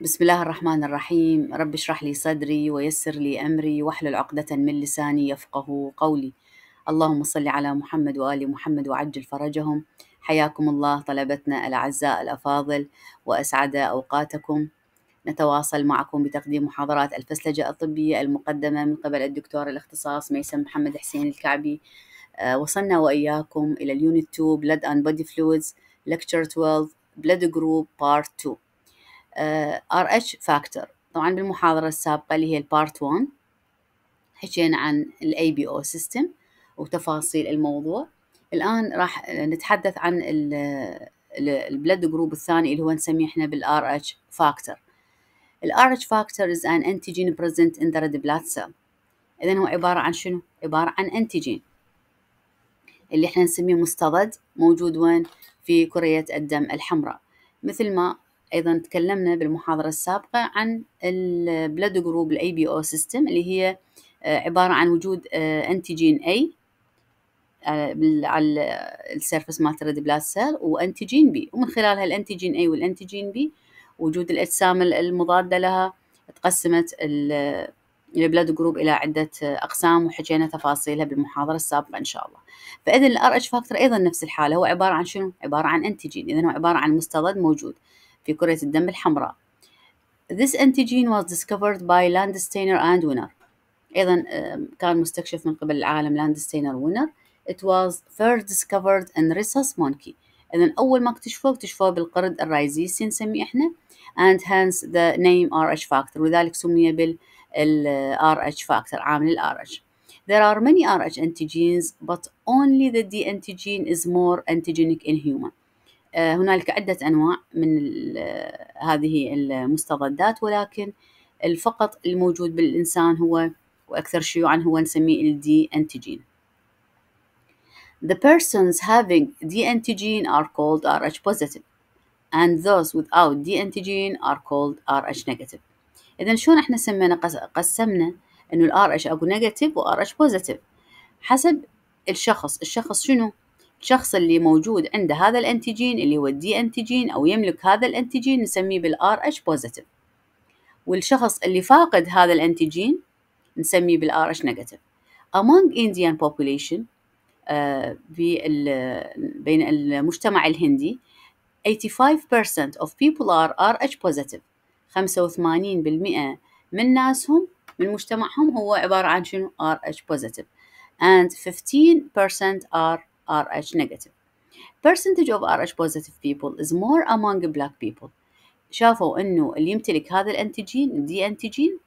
بسم الله الرحمن الرحيم رب اشرح لي صدري ويسر لي أمري واحلل عقدة من لساني يفقه قولي اللهم صل على محمد وآل محمد وعجل فرجهم حياكم الله طلبتنا الأعزاء الأفاضل وأسعد أوقاتكم نتواصل معكم بتقديم محاضرات الفسلجة الطبية المقدمة من قبل الدكتور الاختصاص ميسم محمد حسين الكعبي آه، وصلنا وإياكم إلى اليونت 2 Blood and Body Fluids Lecture 12 Blood Group Part 2 آه، ار اتش فاكتور طبعا بالمحاضرة السابقة اللي هي البارت 1 حكينا عن الاي بي او سيستم وتفاصيل الموضوع الان راح نتحدث عن البلد جروب الثاني اللي هو نسميه احنا بالار اتش فاكتور الار اتش فاكتور از ان انتيجين بريزنت ان ذا ريد بلاد سيل اذا هو عبارة عن شنو عبارة عن انتيجين اللي احنا نسميه مستضد موجود وين في كرية الدم الحمراء مثل ما ايضا تكلمنا بالمحاضره السابقه عن البلد جروب الاي بي او سيستم اللي هي آه، عباره عن وجود انتيجين آه، اي آه، على السيرفس مالت الريد بلاد سيل وانتيجين بي ومن خلال هالانتيجين اي والانتيجين بي وجود الاجسام المضاده لها تقسمت البلاد جروب الى عده اقسام وحكينا تفاصيلها بالمحاضره السابقه ان شاء الله. فاذا الار اتش فاكتور ايضا نفس الحاله هو عباره عن شنو؟ عباره عن انتيجين اذا هو عباره عن مستضد موجود في كرة الدم الحمراء This antigen was discovered by Landsteiner and Winner أيضا كان مستكشف من قبل العالم Landsteiner وينر It was first discovered in rhesus monkey إذا أول ما اكتشفوه اكتشفوه بالقرد الرايزيسي نسميه إحنا and hence the name RH factor ولذلك سمي بال RH factor عامل ال RH There are many RH antigens but only the D antigen is more antigenic in human آه، هنالك عدة أنواع من آه، هذه المستضدات ولكن الفقط الموجود بالإنسان هو وأكثر شيوعا هو نسميه الدي أنتيجين The persons having D antigen are called Rh positive and those without D antigen are called Rh negative إذا شلون احنا سمينا قسمنا انه ال RH اكو negative و RH positive حسب الشخص الشخص شنو الشخص اللي موجود عنده هذا الانتيجين اللي هو الدي انتيجين او يملك هذا الانتيجين نسميه بالار اتش بوزيتيف والشخص اللي فاقد هذا الانتيجين نسميه بالار اتش نيجاتيف among Indian population آه، في بين المجتمع الهندي 85% of people are RH positive 85% من ناسهم من مجتمعهم هو عبارة عن شنو RH positive and 15% are Rh negative. Percentage of Rh positive people is more among black people. شافوا انه اللي يمتلك هذا الانتيجين الدي انتيجين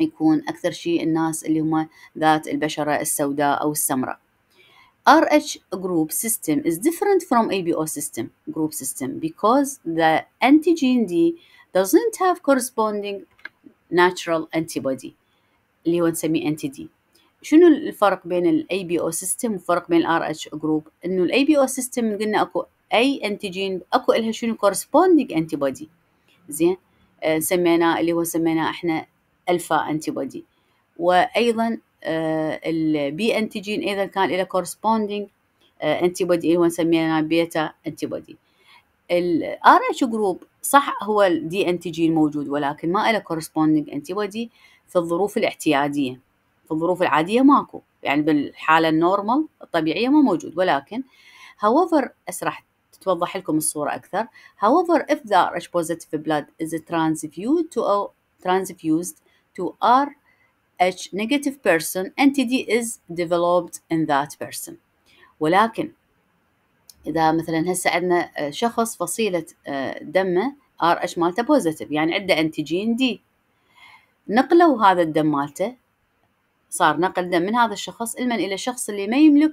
يكون اكثر شيء الناس اللي هما ذات البشرة السوداء او السمراء. RH group system is different from ABO system group system because the antigen D doesn't have corresponding natural antibody اللي هو نسميه anti D شنو الفرق بين الاي بي او سيستم والفرق بين الار اتش جروب انه الاي بي او سيستم قلنا اكو اي انتيجين اكو لها شنو كورسبوندينج انتي بودي زين آه، سميناه اللي هو سميناه احنا الفا انتي بودي وايضا آه، البي انتيجين ايضا كان له كورسبوندينج انتي بودي اللي هو سميناه بيتا انتي بودي الار اتش جروب صح هو الدي انتيجين موجود ولكن ما له كورسبوندينج انتي بودي في الظروف الاعتياديه الظروف العادية ماكو يعني بالحالة النورمال الطبيعية ما موجود ولكن however أسرح تتوضح لكم الصورة أكثر however if the Rh positive blood is transfused to a transfused to Rh negative person NTD is developed in that person ولكن إذا مثلا هسه عندنا شخص فصيلة دمه Rh مالته بوزيتيف يعني عنده انتيجين دي نقلوا هذا الدم مالته صار نقل دم من هذا الشخص علما الى الشخص اللي ما يملك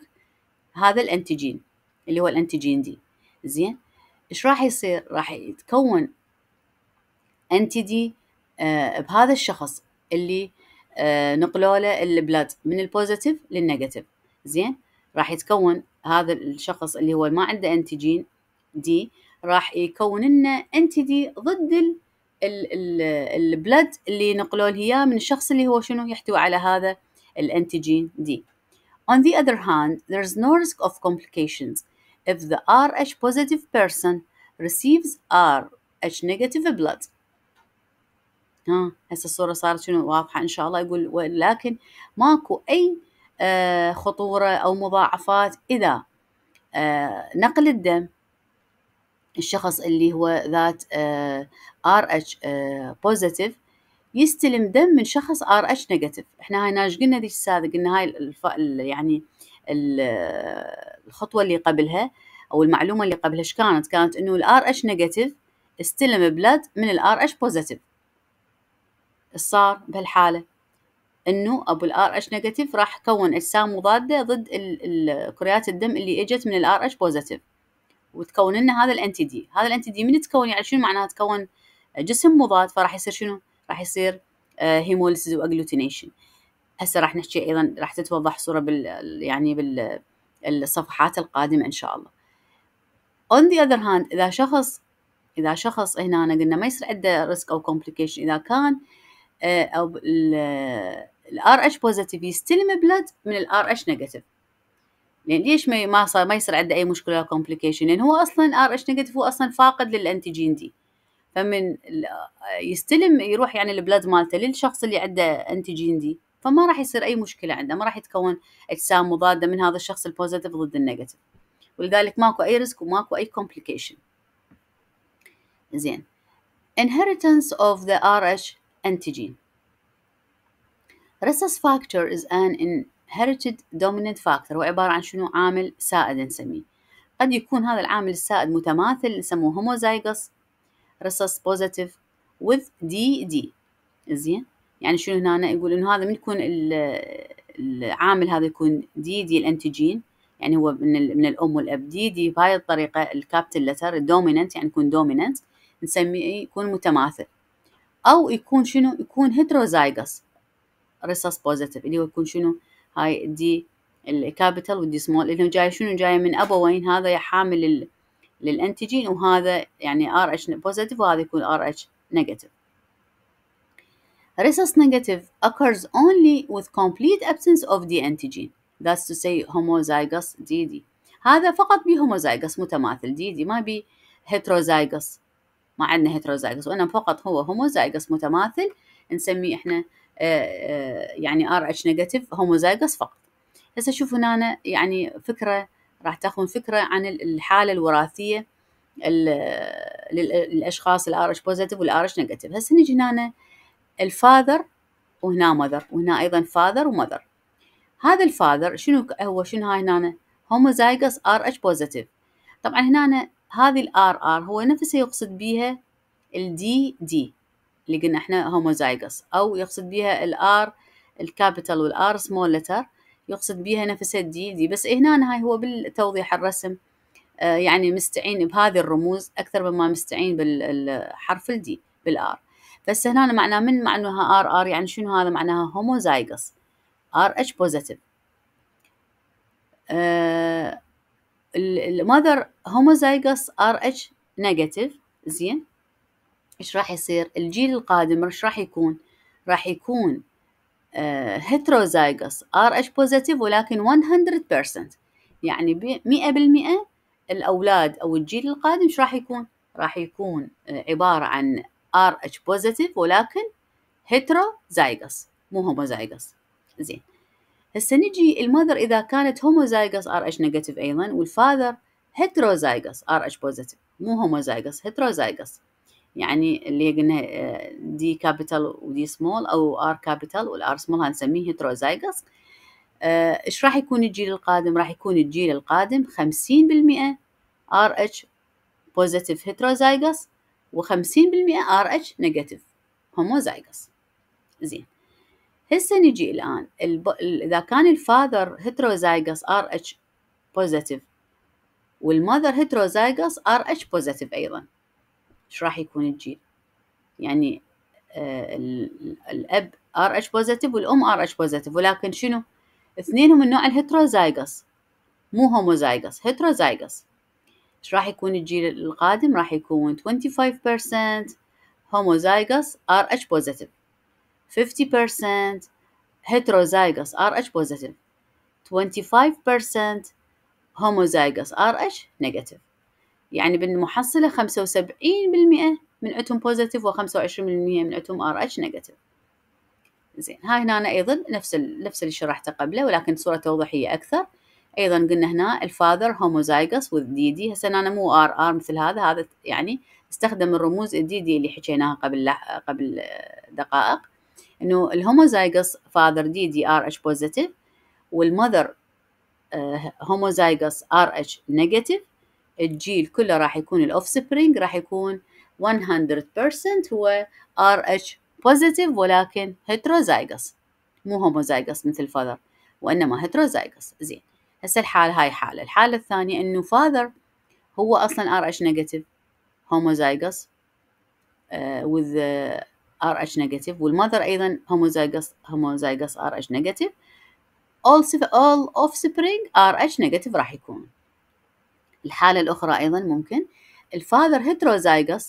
هذا الانتيجين اللي هو الانتيجين دي زين ايش راح يصير راح يتكون انتي دي آه بهذا الشخص اللي آه نقلوا له البلاد من البوزيتيف للنيجاتيف زين راح يتكون هذا الشخص اللي هو ما عنده انتيجين دي راح يكون لنا انتي دي ضد البلد اللي نقلوا له اياه من الشخص اللي هو شنو يحتوي على هذا الانتيجين D. On the other hand, there is no risk of complications if the Rh positive person receives Rh negative blood. ها هسه الصورة صارت شنو واضحة إن شاء الله يقول ولكن ماكو أي خطورة أو مضاعفات إذا نقل الدم الشخص اللي هو ذات Rh positive يستلم دم من شخص ار اتش نيجاتيف احنا هاي ناش قلنا ذيك الساعه قلنا هاي الف... يعني الخطوه اللي قبلها او المعلومه اللي قبلها ايش كانت كانت انه الار اتش نيجاتيف استلم بلاد من الار اتش بوزيتيف ايش صار بهالحاله انه ابو الار اتش نيجاتيف راح كون اجسام مضاده ضد كريات الدم اللي اجت من الار اتش بوزيتيف وتكون لنا هذا الانتي دي هذا الانتي دي من تكون يعني شنو معناها تكون جسم مضاد فراح يصير شنو راح يصير هيموليسيز آه، واجلوتينيشن هسه راح نحكي ايضا راح تتوضح صوره بال يعني بال الصفحات القادمه ان شاء الله اون ذا اذر هاند اذا شخص اذا شخص هنا أنا قلنا ما يصير عنده ريسك او كومبليكيشن اذا كان آه، او الار اتش بوزيتيف يستلم بلد من الار اتش نيجاتيف لان ليش ما صار ما يصير عنده اي مشكله كومبليكيشن لان هو اصلا ار اتش نيجاتيف هو اصلا فاقد للانتيجين دي فمن يستلم يروح يعني البلاد مالته للشخص اللي عنده انتيجين دي فما راح يصير اي مشكله عنده ما راح يتكون اجسام مضاده من هذا الشخص البوزيتيف ضد النيجاتيف ولذلك ماكو اي ريسك وماكو اي كومبليكيشن زين inheritance of the RH antigen recess factor is an inherited dominant factor هو عبارة عن شنو عامل سائد نسميه قد يكون هذا العامل السائد متماثل نسموه هوموزايغس رصاص بوزيتيف وذ دي دي زين يعني شنو هنا يقول انه هذا من يكون العامل هذا يكون دي دي الانتيجين يعني هو من, من الام والاب دي دي بهاي الطريقه الكابتل لتر الدوميننت يعني يكون دوميننت نسميه يكون متماثل او يكون شنو يكون هيتروزايجس رصاص بوزيتيف اللي هو يكون شنو هاي دي الكابيتال والدي سمول اللي جاي شنو جاي من ابوين هذا يا حامل للانتيجين وهذا يعني ار اتش بوزيتيف وهذا يكون ار اتش نيجاتيف Rhesus negative occurs only with complete absence of the antigen. That's to say homozygous DD. هذا فقط بهوموزايجس متماثل دي دي ما بي هيتروزايجس ما عندنا هيتروزايجس وانما فقط هو هوموزايجس متماثل نسميه احنا آه، آه، يعني ار اتش نيجاتيف فقط هسه شوف هنا يعني فكره راح تاخذون فكره عن الحاله الوراثيه للاشخاص الارش بوزيتيف والارش نيجاتيف هسه نجي هنا الفاذر وهنا مذر وهنا ايضا فاذر ومذر هذا الفاذر شنو هو شنو هاي هنا هوموزايجس ار اتش بوزيتيف طبعا هنا هذه الار ار هو نفسه يقصد بيها الدي دي اللي قلنا احنا هوموزايجس او يقصد بيها الار الكابيتال والار سمول لتر يقصد بها نفس الدي دي بس هنا هاي هو بالتوضيح الرسم آه، يعني مستعين بهذه الرموز اكثر مما مستعين بالحرف الدي بالار بس هنا معناه من معناها ار ار يعني شنو هذا معناها هوموزايجس ار اتش بوزيتيف المذر هوموزايجس ار اتش نيجاتيف زين ايش راح يصير الجيل القادم ايش راح يكون راح يكون هيتروزايجس ار اتش بوزيتيف ولكن 100% يعني 100% الاولاد او الجيل القادم ايش راح يكون؟ راح يكون آه، عباره عن ار اتش بوزيتيف ولكن هيتروزايجس مو هوموزايجس زين هسه نجي المذر اذا كانت هوموزايجس ار اتش نيجاتيف ايضا والفاذر هيتروزايجس ار اتش بوزيتيف مو هوموزايجس هيتروزايجس يعني اللي قلنا دي كابيتال ودي سمول او ار كابيتال والار سمول هنسميه هيتروزايجس ايش راح يكون الجيل القادم راح يكون الجيل القادم 50% ار اتش بوزيتيف هيتروزايجس و50% ار اتش نيجاتيف هوموزايجس زين هسه نجي الان الب... اذا كان الفادر هيتروزايجس ار اتش بوزيتيف والمذر هيتروزايجس ار اتش بوزيتيف ايضا ايش راح يكون الجيل يعني آه، الاب ار اتش بوزيتيف والام ار اتش بوزيتيف ولكن شنو اثنينهم من نوع الهيتروزايجس مو هوموزايجس هيتروزايجس ايش راح يكون الجيل القادم راح يكون 25% هوموزايجس ار اتش بوزيتيف 50% ار اتش بوزيتيف 25% ار اتش نيجاتيف يعني بالمحصلة 75% من عندهم بوزيتيف و25% من عندهم ار اتش نيجاتيف زين هاي هنا ايضا نفس ال... نفس اللي شرحته قبله ولكن صورة توضيحية اكثر ايضا قلنا هنا الفاذر هوموزايغوس والدي دي هسه انا مو ار ار مثل هذا هذا يعني استخدم الرموز الدي دي اللي حكيناها قبل قبل دقائق انه الهوموزايغوس فاذر دي دي ار اتش بوزيتيف والمذر هوموزايغوس ار اتش نيجاتيف الجيل كله راح يكون الاوف سبرينج راح يكون 100% هو RH بوزيتيف ولكن هيتروزايجس مو هوموزايجس مثل فاذر وانما هيتروزايجس زين هسه الحاله هاي حاله الحاله الثانيه انه فاذر هو اصلا RH نيجاتيف هوموزايجس ار اتش negative آه، والمذر أيضا homozygous ار RH negative all all offspring RH negative راح يكون الحالة الأخرى أيضا ممكن الفاذر heterozygous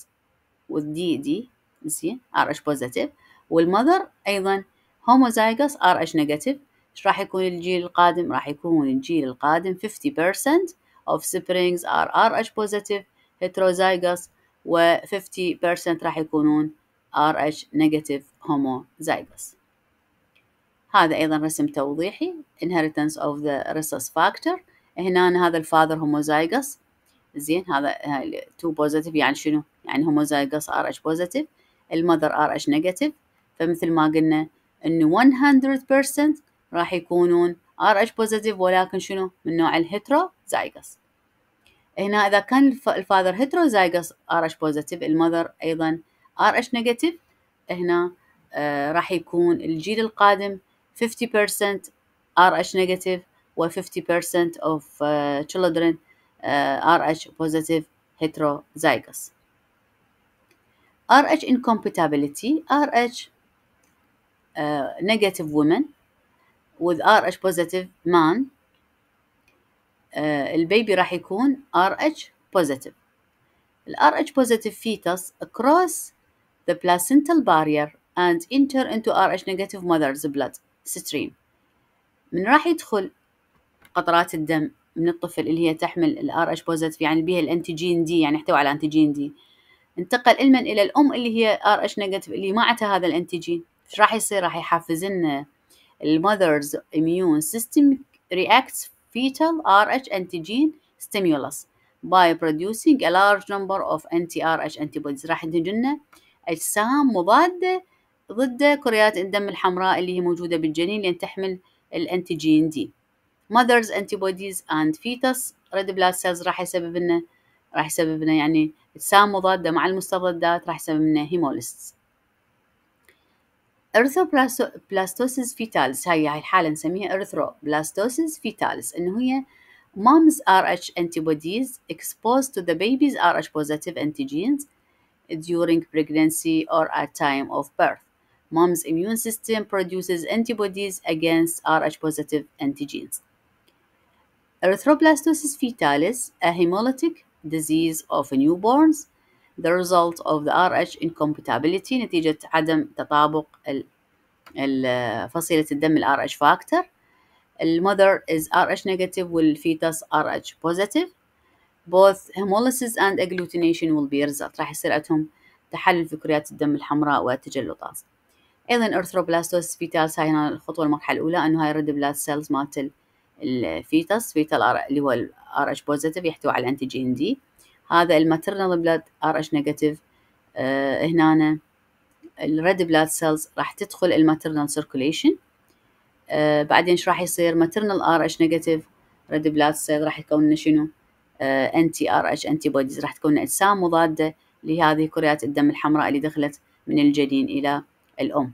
والدي دي نسيه ار اتش بوزيتيف والمذر أيضا هوموزايغوس ار اتش نيجاتيف ايش راح يكون الجيل القادم راح يكون الجيل القادم 50% of siblings are RH positive heterozygous و 50% راح يكونون RH negative homozygous هذا أيضا رسم توضيحي inheritance of the recess factor هنا هذا الفاذر هوموزايجس زين هذا تو بوزيتيف يعني شنو يعني هوموزايجس ار اتش بوزيتيف المذر ار اتش نيجاتيف فمثل ما قلنا انه 100% راح يكونون ار اتش بوزيتيف ولكن شنو من نوع الهيتروزايجس هنا اذا كان الفاذر هيتروزايجس ار اتش بوزيتيف المذر ايضا ار اتش نيجاتيف هنا آه راح يكون الجيل القادم 50% ار اتش نيجاتيف و50% of uh, children uh, are Rh positive heterozygous. Rh incompatibility, Rh uh, negative woman with Rh positive man uh, البيبي راح يكون Rh positive. The Rh positive fetus across the placental barrier and enter into Rh negative mother's blood stream. من راح يدخل قطرات الدم من الطفل اللي هي تحمل الار اتش بوزيتيف يعني بها الانتيجين دي يعني احتوى على انتيجين دي انتقل علما الى الام اللي هي ار اتش نيجاتيف اللي ما عندها هذا الانتيجين ايش راح يصير راح يحفز لنا المذرز immune system reacts fetal RH ستيمولس stimulus by producing a large number of anti-RH antibodies راح تنتج لنا أجسام مضادة ضد كريات الدم الحمراء اللي هي موجودة بالجنين لأن تحمل الأنتيجين دي mother's antibodies and fetus red blood cells راح يسبب لنا راح يسبب لنا يعني تسام مضادة مع المستضدات راح يسبب لنا هيموليسيس erythroblastosis fetalis هاي هاي الحالة نسميها erythroblastosis fetalis إنه هي mom's RH antibodies exposed to the baby's RH positive antigens during pregnancy or at time of birth. Mom's immune system produces antibodies against RH positive antigens. Erythroblastosis fetalis, a hemolytic disease of newborns, the result of the RH incompatibility نتيجة عدم تطابق فصيلة الدم ال RH factor mother is RH negative fetus RH positive both hemolysis and agglutination will be result راح يصير عندهم تحلل في كريات الدم الحمراء والتجلطات ايضا erythroblastosis fetalis هاي هنا الخطوه المرحله الاولى انه هاي blood cells سيلز مالت الفيتس فيتال ار اللي هو الار اتش بوزيتيف يحتوي على الانتيجين دي هذا الماترنال بلاد ار اتش نيجاتيف هنا الريد بلاد سيلز راح تدخل الماترنال سيركوليشن آه، بعدين ايش راح يصير ماترنال ار اتش نيجاتيف ريد بلاد سيل راح يكون لنا شنو انتي ار اتش انتي بوديز راح تكون اجسام مضاده لهذه كريات الدم الحمراء اللي دخلت من الجنين الى الام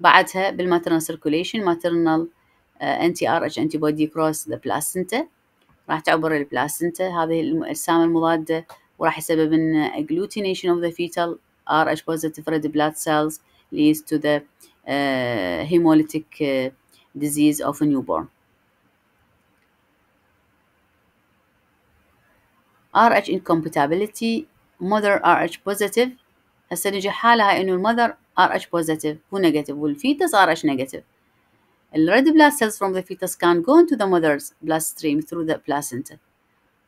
بعدها بالماترنال سيركوليشن ماترنال انتي ار اتش انتي بودي كروس ذا بلاسنتا راح تعبر البلاسنتا هذه الاجسام المضاده وراح يسبب لنا agglutination of the fetal ار اتش positive red blood cells leads to the uh, hemolytic uh, disease of a newborn. RH incompatibility mother RH positive هسه نجي حالة هاي انه المذر RH positive هو negative والفيتس RH negative red blood cells from the fetus can go into the mother's bloodstream through the placenta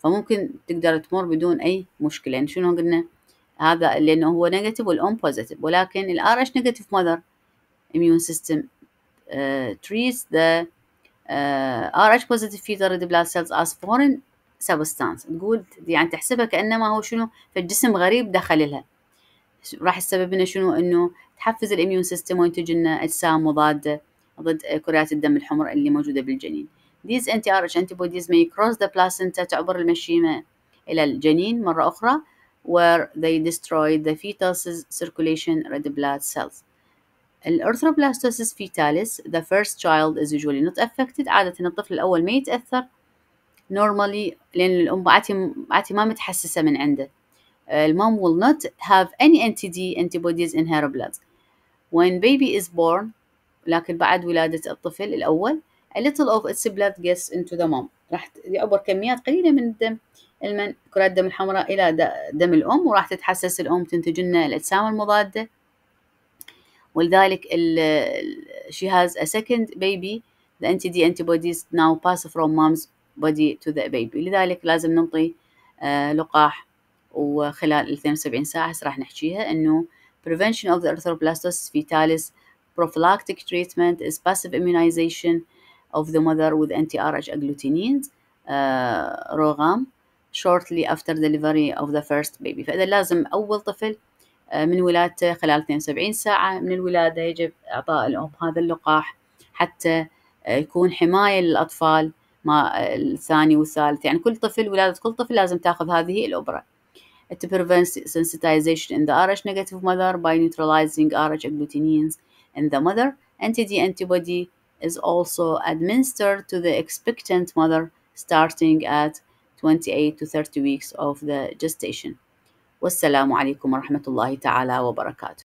فممكن تقدر تمر بدون أي مشكلة يعني شنو قلنا هذا لأنه هو نيجاتيف والأم بوزيتيف ولكن ال RH negative mother immune system uh, treats the uh, RH positive fetal red blood cells as foreign substance تقول يعني تحسبها كأنما هو شنو فالجسم غريب دخل لها راح يسبب لنا شنو انه تحفز الاميون سيستم وينتج لنا اجسام مضاده ضد كريات الدم الحمر اللي موجودة بالجنين These anti-RH antibodies may cross the placenta تعبر المشيمة إلى الجنين مرة أخرى where they destroy the fetus circulation red blood cells. الأرثروبلاستوسيس fetalis the first child is usually not affected عادة الطفل الأول ما يتأثر normally لأن الأم عادي ما متحسسة من عنده. المام will not have any NTD antibodies in her blood. When baby is born لكن بعد ولادة الطفل الأول a little of its blood gets into the mom راح يعبر كميات قليلة من الدم المن كرات الدم الحمراء إلى دم الأم وراح تتحسس الأم تنتج لنا الأجسام المضادة ولذلك she has a second baby the anti-D antibodies now pass from mom's body to the baby لذلك لازم ننطي آه, لقاح وخلال 72 ساعة راح نحكيها أنه prevention of the erythroblastosis fetalis prophylactic treatment is passive immunization of the mother with anti-RH agglutinins uh, shortly after delivery of the first baby فإذا لازم أول طفل من ولادته خلال 72 ساعة من الولادة يجب إعطاء الأم هذا اللقاح حتى يكون حماية للأطفال ما الثاني والثالث يعني كل طفل ولادة كل طفل لازم تاخذ هذه الإبرة to prevent sensitization in the RH negative mother by neutralizing RH agglutinins in the mother. anti-D antibody is also administered to the expectant mother starting at 28 to 30 weeks of the gestation. والسلام عليكم ورحمة الله تعالى وبركاته